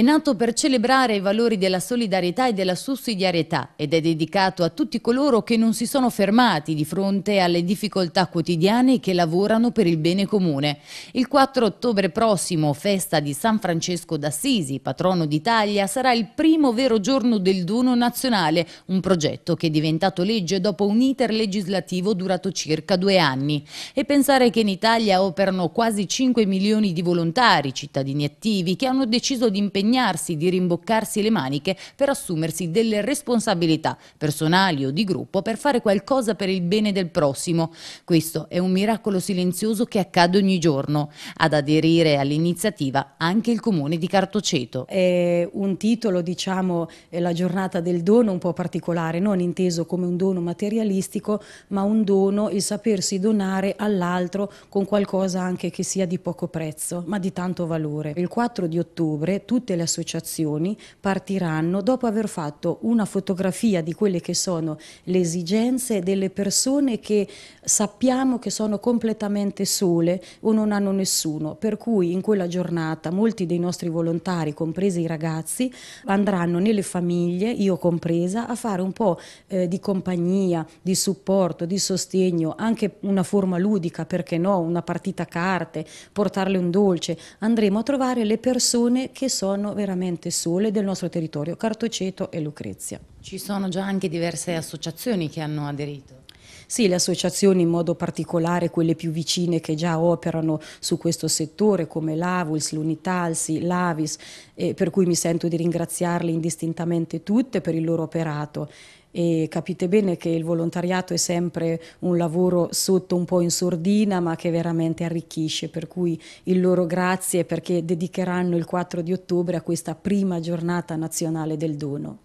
È nato per celebrare i valori della solidarietà e della sussidiarietà ed è dedicato a tutti coloro che non si sono fermati di fronte alle difficoltà quotidiane e che lavorano per il bene comune. Il 4 ottobre prossimo, festa di San Francesco d'Assisi, patrono d'Italia, sarà il primo vero giorno del dono nazionale, un progetto che è diventato legge dopo un iter legislativo durato circa due anni. E pensare che in Italia operano quasi 5 milioni di volontari, cittadini attivi, che hanno deciso di impegnare impegnarsi, di rimboccarsi le maniche per assumersi delle responsabilità personali o di gruppo per fare qualcosa per il bene del prossimo. Questo è un miracolo silenzioso che accade ogni giorno. Ad aderire all'iniziativa anche il comune di Cartoceto. È un titolo, diciamo, la giornata del dono un po' particolare, non inteso come un dono materialistico, ma un dono, il sapersi donare all'altro con qualcosa anche che sia di poco prezzo, ma di tanto valore. Il 4 di ottobre tutte le le associazioni partiranno dopo aver fatto una fotografia di quelle che sono le esigenze delle persone che sappiamo che sono completamente sole o non hanno nessuno, per cui in quella giornata molti dei nostri volontari, compresi i ragazzi, andranno nelle famiglie, io compresa, a fare un po' eh, di compagnia, di supporto, di sostegno, anche una forma ludica, perché no, una partita a carte, portarle un dolce, andremo a trovare le persone che sono sono veramente sole del nostro territorio, Cartoceto e Lucrezia. Ci sono già anche diverse associazioni che hanno aderito. Sì, le associazioni in modo particolare, quelle più vicine che già operano su questo settore come l'Avuls, l'Unitalsi, l'Avis, eh, per cui mi sento di ringraziarle indistintamente tutte per il loro operato e capite bene che il volontariato è sempre un lavoro sotto un po' in sordina ma che veramente arricchisce per cui il loro grazie perché dedicheranno il 4 di ottobre a questa prima giornata nazionale del dono.